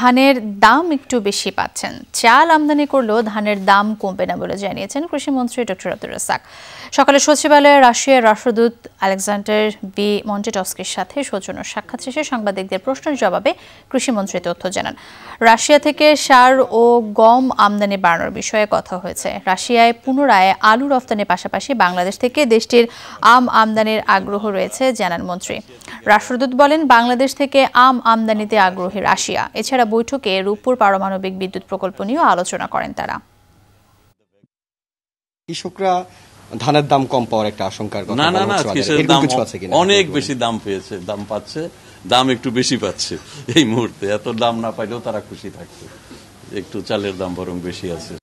ধানের দাম একটু বেশি পাচ্ছেন চাল আমদানি করলেও ধানের দাম কমবে না বলে জানিয়েছেন কৃষিমন্ত্রী ডক্টর আব্দুর রাসাক সকালে সচিবালয়ে রাশিয়ার রাষ্ট্রদূত আলেকজান্ডার বি মন্টেটস্কির সাথে সৌজন্য সাক্ষাৎ শেষে সাংবাদিকদের প্রশ্নের জবাবে কৃষিমন্ত্রী তথ্য জানান রাশিয়া থেকে সার ও গম আমদানি বাড়ানোর বিষয়ে কথা হয়েছে রাশিয়ায় পুনরায় আলু রফতানির পাশাপাশি বাংলাদেশ থেকে দেশটির আম আমদানির আগ্রহ রয়েছে জানান মন্ত্রী রাষ্ট্রদূত বলেন বাংলাদেশ থেকে আম আমদানিতে আগ্রহী রাশিয়া এছাড়া বৈঠকে রূপপুর পারমাণবিক বিদ্যুৎ প্রকল্প নিয়েও আলোচনা করেন তারা কৃষকরা ধানের দাম কম পাওয়ার একটা আশঙ্কার কথা না না না দাম অনেক বেশি দাম পেয়েছে দাম পাচ্ছে দাম একটু বেশি পাচ্ছে এই মুহূর্তে এত দাম না পাইলেও তারা খুশি থাকছে একটু চালের দাম বরং বেশি আছে